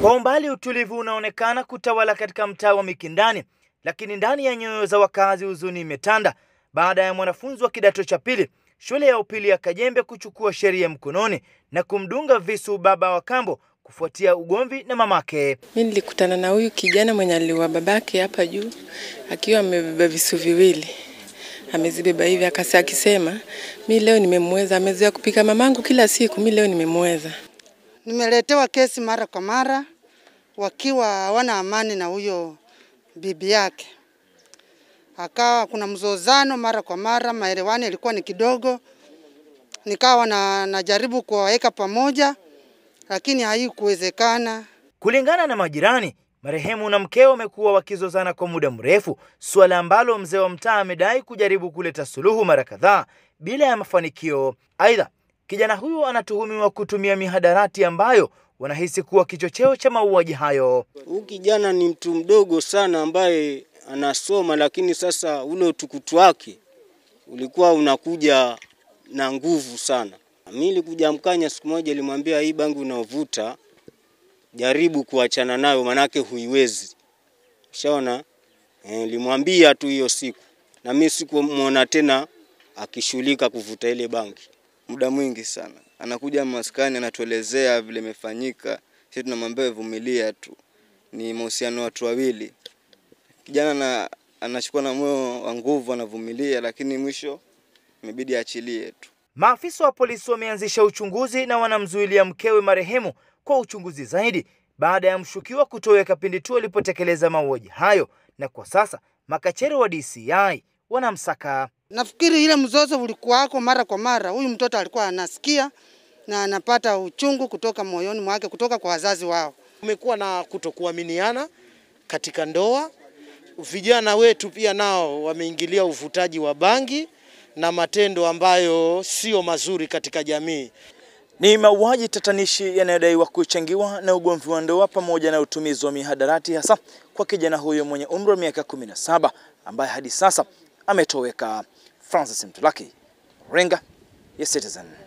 Kwa umbali utulivu unaonekana kutawala katika mtaa wa Mikindani, lakini ndani ya nyoyo za wakazi huzuni imetanda baada ya mwanafunzi wa kidato cha pili shule ya upili ya Kajembe kuchukua sheria mkononi na kumdunga visu baba wa kambo kufuatia ugomvi na mamake. Mimi nilikutana na huyu kijana mwenye aliwa babake hapa juu akiwa amebeba visu viwili amezibeba hivi akasema, akisema, mi leo nimemweza, amezoea kupika mamangu kila siku, mi leo nimemweza. Nimeletewa kesi mara kwa mara, wakiwa hawana amani na huyo bibi yake. Akawa kuna mzozano mara kwa mara, maelewano ilikuwa ni kidogo, nikawa na, najaribu kuwaweka pamoja, lakini haikuwezekana. Kulingana na majirani, marehemu na mkeo wamekuwa wakizozana kwa muda mrefu, suala ambalo mzee wa mtaa amedai kujaribu kuleta suluhu mara kadhaa bila ya mafanikio. Aidha, Kijana huyo anatuhumiwa kutumia mihadarati ambayo wanahisi kuwa kichocheo cha mauaji hayo. huu kijana ni mtu mdogo sana ambaye anasoma, lakini sasa ule utukutu wake ulikuwa unakuja na nguvu sana. Mimi nilikuja mkanya siku moja, alimwambia hii bangi unaovuta jaribu kuachana nayo, manake huiwezi. Ushaona? Eh, nilimwambia e, tu hiyo siku, na mimi sikumwona tena akishughulika kuvuta ile bangi muda mwingi sana. Anakuja maskani anatuelezea vile imefanyika, sisi tunamwambia vumilia tu, ni mahusiano watu wawili. Kijana na anachukua na moyo wa nguvu, anavumilia, lakini mwisho imebidi aachilie tu. Maafisa wa polisi wameanzisha uchunguzi na wanamzuilia mkewe marehemu kwa uchunguzi zaidi baada ya mshukiwa kutoweka pindi tu alipotekeleza mauaji hayo, na kwa sasa makachero wa DCI wanamsaka. Nafikiri ile mzozo ulikuwako mara kwa mara, huyu mtoto alikuwa anasikia na anapata uchungu kutoka moyoni mwake, kutoka kwa wazazi wao. Kumekuwa na kutokuaminiana katika ndoa. Vijana wetu pia nao wameingilia uvutaji wa bangi na matendo ambayo sio mazuri katika jamii. Ni mauaji tatanishi yanayodaiwa kuchangiwa na ugomvi wa ndoa pamoja na utumizi wa mihadarati, hasa kwa kijana huyo mwenye umri wa miaka 17 ambaye hadi sasa ametoweka. Francis Mtulaki, Ringa ya Citizen.